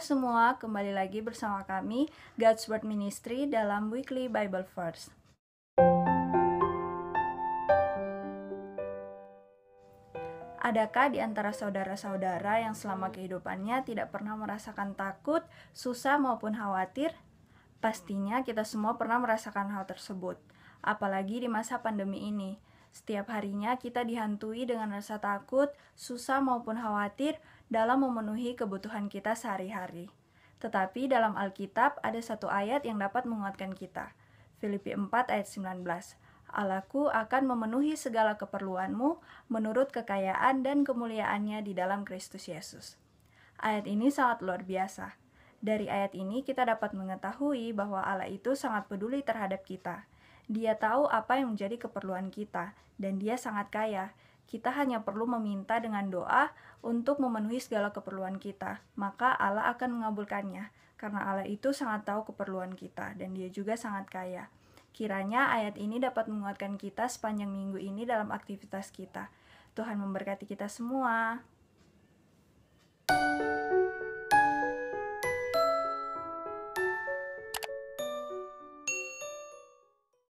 semua, kembali lagi bersama kami God's Word Ministry dalam Weekly Bible First. Adakah di antara saudara-saudara yang selama kehidupannya tidak pernah merasakan takut, susah maupun khawatir? Pastinya kita semua pernah merasakan hal tersebut, apalagi di masa pandemi ini. Setiap harinya kita dihantui dengan rasa takut, susah maupun khawatir dalam memenuhi kebutuhan kita sehari-hari. Tetapi dalam Alkitab ada satu ayat yang dapat menguatkan kita. Filipi 4 ayat 19. Allahku akan memenuhi segala keperluanmu menurut kekayaan dan kemuliaannya di dalam Kristus Yesus. Ayat ini sangat luar biasa. Dari ayat ini kita dapat mengetahui bahwa Allah itu sangat peduli terhadap kita dia tahu apa yang menjadi keperluan kita, dan dia sangat kaya. Kita hanya perlu meminta dengan doa untuk memenuhi segala keperluan kita, maka Allah akan mengabulkannya, karena Allah itu sangat tahu keperluan kita, dan dia juga sangat kaya. Kiranya ayat ini dapat menguatkan kita sepanjang minggu ini dalam aktivitas kita. Tuhan memberkati kita semua.